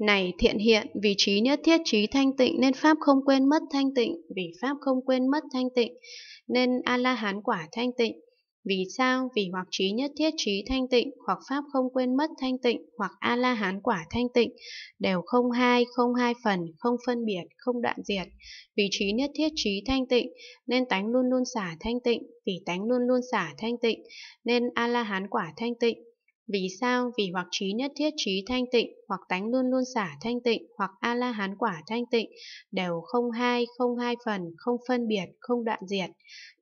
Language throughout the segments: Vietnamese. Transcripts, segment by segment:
Này thiện hiện, vì trí nhất thiết trí thanh tịnh nên Pháp không quên mất thanh tịnh, vì Pháp không quên mất thanh tịnh nên A-la-hán quả thanh tịnh. Vì sao? Vì hoặc trí nhất thiết trí thanh tịnh, hoặc Pháp không quên mất thanh tịnh, hoặc A-la-hán quả thanh tịnh, đều không hai, không hai phần, không phân biệt, không đoạn diệt. Vì trí nhất thiết trí thanh tịnh, nên tánh luôn luôn xả thanh tịnh, vì tánh luôn luôn xả thanh tịnh, nên A-la-hán quả thanh tịnh, vì sao? Vì hoặc trí nhất thiết trí thanh tịnh, hoặc tánh luôn luôn xả thanh tịnh, hoặc A-la-hán quả thanh tịnh, đều không hai, không hai phần, không phân biệt, không đoạn diệt.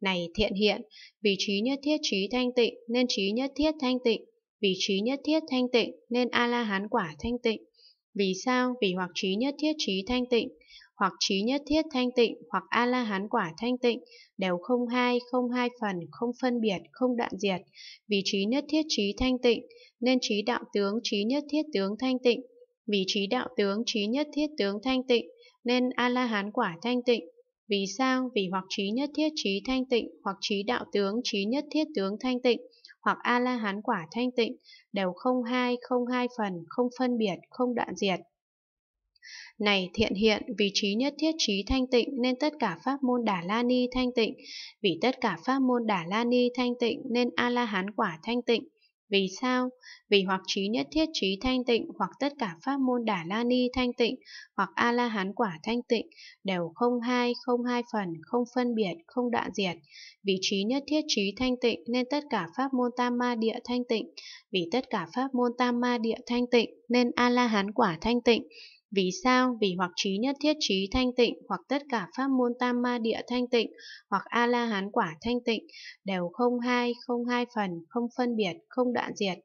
Này thiện hiện, vì trí nhất thiết trí thanh tịnh nên trí nhất thiết thanh tịnh, vì trí nhất thiết thanh tịnh nên A-la-hán quả thanh tịnh. Vì sao? Vì hoặc trí nhất thiết trí thanh tịnh, hoặc trí nhất thiết thanh tịnh, hoặc A-la-hán quả thanh tịnh, đều không hai, không hai phần, không phân biệt, không đoạn diệt. Vì trí nhất thiết trí thanh tịnh, nên trí đạo tướng trí nhất thiết tướng thanh tịnh. Vì trí đạo tướng trí nhất thiết tướng thanh tịnh, nên A-la-hán quả thanh tịnh. Vì sao? Vì hoặc trí nhất thiết trí thanh tịnh, hoặc trí đạo tướng trí nhất thiết tướng thanh tịnh, hoặc A-la-hán quả thanh tịnh, đều không hai, không hai phần, không phân biệt, không đoạn diệt. Này thiện hiện, vì trí nhất thiết trí thanh tịnh nên tất cả pháp môn Đà La Ni thanh tịnh, vì tất cả pháp môn Đà La Ni thanh tịnh nên A-la-hán quả thanh tịnh, vì sao? Vì hoặc trí nhất thiết trí thanh tịnh hoặc tất cả pháp môn Đà la ni thanh tịnh hoặc a la hán quả thanh tịnh đều không hai, không hai phần, không phân biệt, không đọa diệt. Vì trí nhất thiết trí thanh tịnh nên tất cả pháp môn tam ma địa thanh tịnh. Vì tất cả pháp môn tam ma địa thanh tịnh nên a la hán quả thanh tịnh. Vì sao? Vì hoặc trí nhất thiết trí thanh tịnh, hoặc tất cả pháp môn tam ma địa thanh tịnh, hoặc A-la-hán quả thanh tịnh, đều không hai, không hai phần, không phân biệt, không đoạn diệt.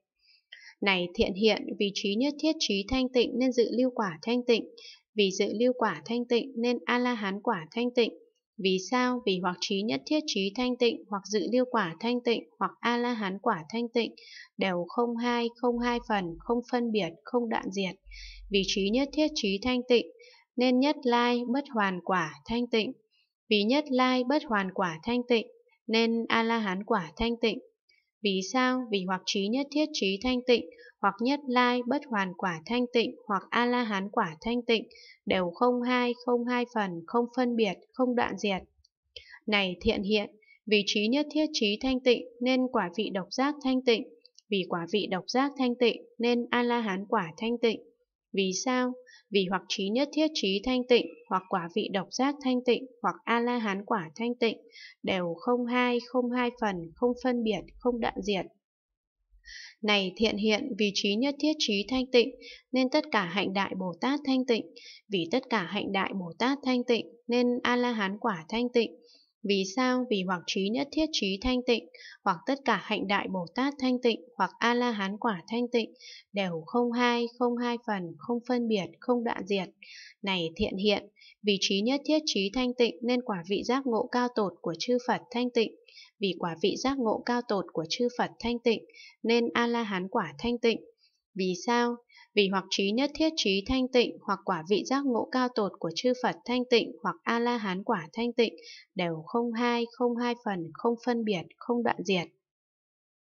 Này thiện hiện, vì trí nhất thiết trí thanh tịnh nên dự lưu quả thanh tịnh, vì dự lưu quả thanh tịnh nên A-la-hán quả thanh tịnh, vì sao? Vì hoặc trí nhất thiết trí thanh tịnh, hoặc dự liêu quả thanh tịnh, hoặc A-la-hán quả thanh tịnh, đều không hai, không hai phần, không phân biệt, không đoạn diệt. Vì trí nhất thiết trí thanh tịnh, nên nhất lai bất hoàn quả thanh tịnh. Vì nhất lai bất hoàn quả thanh tịnh, nên A-la-hán quả thanh tịnh. Vì sao? Vì hoặc trí nhất thiết trí thanh tịnh, hoặc nhất lai bất hoàn quả thanh tịnh, hoặc A-la-hán quả thanh tịnh, đều không hai, không hai phần, không phân biệt, không đoạn diệt. Này thiện hiện, vì trí nhất thiết trí thanh tịnh nên quả vị độc giác thanh tịnh, vì quả vị độc giác thanh tịnh nên A-la-hán quả thanh tịnh. Vì sao? Vì hoặc trí nhất thiết trí thanh tịnh, hoặc quả vị độc giác thanh tịnh, hoặc A-la-hán quả thanh tịnh, đều không hai, không hai phần, không phân biệt, không đoạn diệt. Này thiện hiện vì trí nhất thiết trí thanh tịnh, nên tất cả hạnh đại Bồ Tát thanh tịnh, vì tất cả hạnh đại Bồ Tát thanh tịnh, nên A-la-hán quả thanh tịnh, vì sao? Vì hoặc trí nhất thiết trí thanh tịnh, hoặc tất cả hạnh đại Bồ Tát thanh tịnh, hoặc A-la-hán quả thanh tịnh, đều không hai, không hai phần, không phân biệt, không đoạn diệt. Này thiện hiện, vì trí nhất thiết trí thanh tịnh nên quả vị giác ngộ cao tột của chư Phật thanh tịnh. Vì quả vị giác ngộ cao tột của chư Phật thanh tịnh nên A-la-hán quả thanh tịnh. Vì sao? Vì hoặc trí nhất thiết trí thanh tịnh, hoặc quả vị giác ngộ cao tột của chư Phật thanh tịnh, hoặc A-la-hán quả thanh tịnh, đều không hai, không hai phần, không phân biệt, không đoạn diệt.